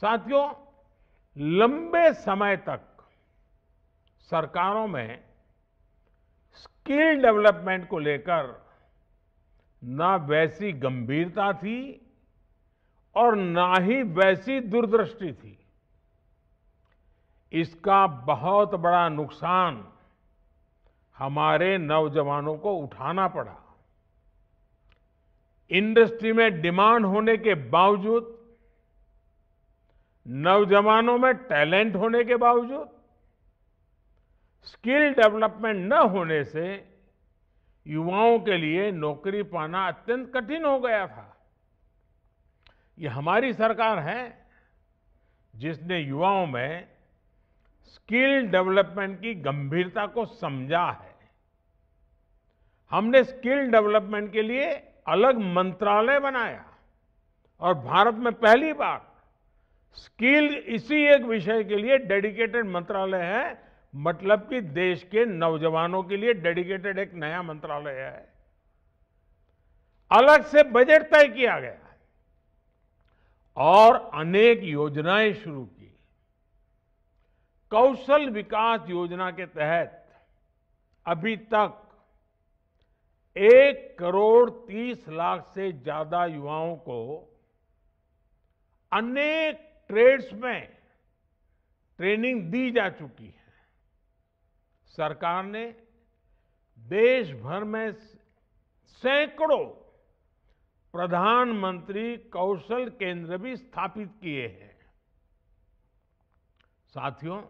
साथियों लंबे समय तक सरकारों में स्किल डेवलपमेंट को लेकर ना वैसी गंभीरता थी और ना ही वैसी दूरदृष्टि थी इसका बहुत बड़ा नुकसान हमारे नौजवानों को उठाना पड़ा इंडस्ट्री में डिमांड होने के बावजूद नौजवानों में टैलेंट होने के बावजूद स्किल डेवलपमेंट न होने से युवाओं के लिए नौकरी पाना अत्यंत कठिन हो गया था ये हमारी सरकार है जिसने युवाओं में स्किल डेवलपमेंट की गंभीरता को समझा है हमने स्किल डेवलपमेंट के लिए अलग मंत्रालय बनाया और भारत में पहली बार स्किल इसी एक विषय के लिए डेडिकेटेड मंत्रालय है मतलब कि देश के नौजवानों के लिए डेडिकेटेड एक नया मंत्रालय है अलग से बजट तय किया गया और अनेक योजनाएं शुरू की कौशल विकास योजना के तहत अभी तक एक करोड़ तीस लाख से ज्यादा युवाओं को अनेक ट्रेड्स में ट्रेनिंग दी जा चुकी है सरकार ने देश भर में सैकड़ों प्रधानमंत्री कौशल केंद्र भी स्थापित किए हैं साथियों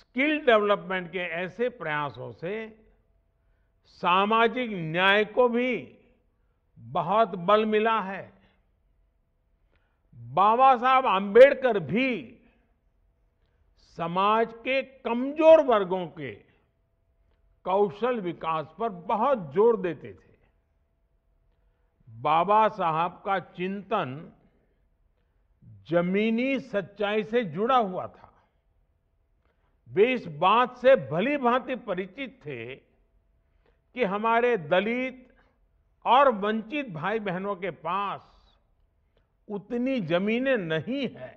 स्किल डेवलपमेंट के ऐसे प्रयासों से सामाजिक न्याय को भी बहुत बल मिला है बाबा साहब आंबेडकर भी समाज के कमजोर वर्गों के कौशल विकास पर बहुत जोर देते थे बाबा साहब का चिंतन जमीनी सच्चाई से जुड़ा हुआ था वे इस बात से भली भांति परिचित थे कि हमारे दलित और वंचित भाई बहनों के पास उतनी जमीनें नहीं है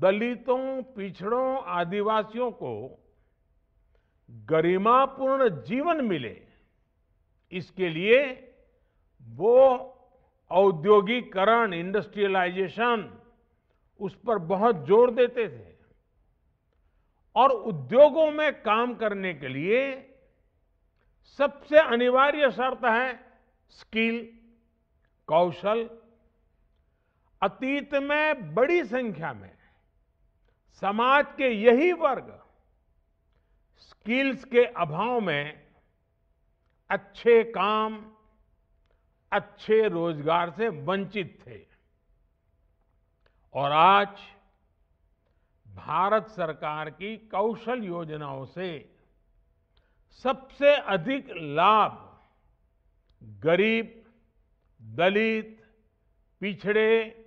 दलितों पिछड़ों आदिवासियों को गरिमापूर्ण जीवन मिले इसके लिए वो औद्योगिकरण इंडस्ट्रियलाइजेशन उस पर बहुत जोर देते थे और उद्योगों में काम करने के लिए सबसे अनिवार्य शर्त है स्किल कौशल अतीत में बड़ी संख्या में समाज के यही वर्ग स्किल्स के अभाव में अच्छे काम अच्छे रोजगार से वंचित थे और आज भारत सरकार की कौशल योजनाओं से सबसे अधिक लाभ गरीब दलित पिछड़े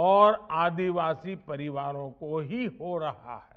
और आदिवासी परिवारों को ही हो रहा है